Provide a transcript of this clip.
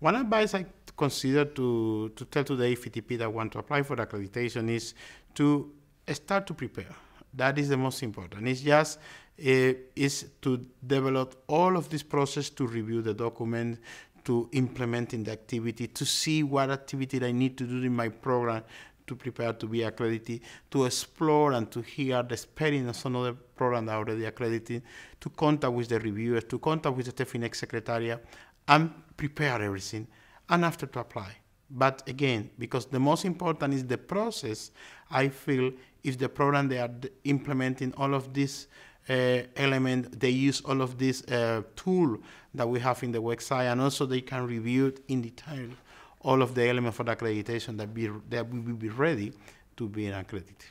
One advice I consider to, to tell today FTP that want to apply for accreditation is to start to prepare. That is the most important. It's just eh, is to develop all of this process to review the document, to implement in the activity, to see what activity I need to do in my program to prepare to be accredited, to explore and to hear the experience of another program already accredited, to contact with the reviewers, to contact with the TEFINEX secretariat, and prepare everything, and after to apply. But again, because the most important is the process, I feel if the program they are implementing all of this uh, element, they use all of this uh, tool that we have in the website, and also they can review in detail all of the elements for the accreditation that, be, that will be ready to be accredited.